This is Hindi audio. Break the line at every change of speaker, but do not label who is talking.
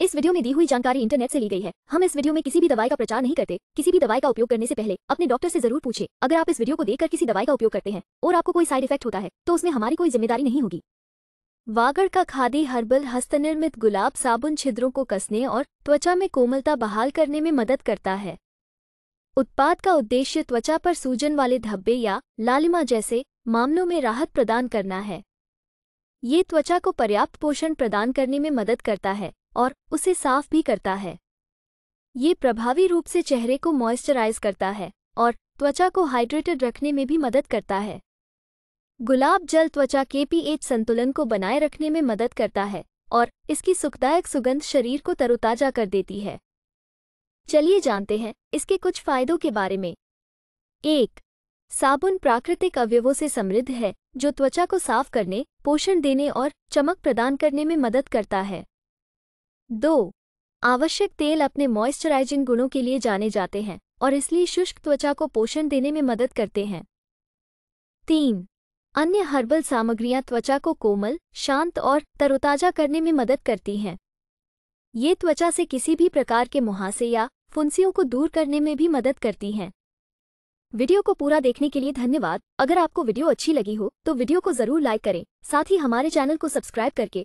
इस वीडियो में दी हुई जानकारी इंटरनेट से ली गई है हम इस वीडियो में किसी भी दवाई का प्रचार नहीं करते किसी भी दवाई का उपयोग करने से पहले अपने डॉक्टर से जरूर पूछे अगर आप इस वीडियो को देखकर किसी दवाई का उपयोग करते हैं और आपको कोई साइड इफेक्ट होता है तो उसमें हमारी कोई जिम्मेदारी नहीं होगी वागड़ का खादी हर्बल हस्तनिर्मित गुलाब साबुन छिद्रों को कसने और त्वचा में कोमलता बहाल करने में मदद करता है उत्पाद का उद्देश्य त्वचा पर सूजन वाले धब्बे या लालिमा जैसे मामलों में राहत प्रदान करना है ये त्वचा को पर्याप्त पोषण प्रदान करने में मदद करता है और उसे साफ भी करता है ये प्रभावी रूप से चेहरे को मॉइस्चराइज करता है और त्वचा को हाइड्रेटेड रखने में भी मदद करता है गुलाब जल त्वचा के पीएच संतुलन को बनाए रखने में मदद करता है और इसकी सुखदायक सुगंध शरीर को तरोताजा कर देती है चलिए जानते हैं इसके कुछ फायदों के बारे में एक साबुन प्राकृतिक अवयवों से समृद्ध है जो त्वचा को साफ करने पोषण देने और चमक प्रदान करने में मदद करता है दो आवश्यक तेल अपने मॉइस्चराइजिंग गुणों के लिए जाने जाते हैं और इसलिए शुष्क त्वचा को पोषण देने में मदद करते हैं तीन अन्य हर्बल सामग्रियां त्वचा को कोमल शांत और तरोताजा करने में मदद करती हैं ये त्वचा से किसी भी प्रकार के मुहासे या फुंसियों को दूर करने में भी मदद करती हैं वीडियो को पूरा देखने के लिए धन्यवाद अगर आपको वीडियो अच्छी लगी हो तो वीडियो को जरूर लाइक करें साथ ही हमारे चैनल को सब्सक्राइब करके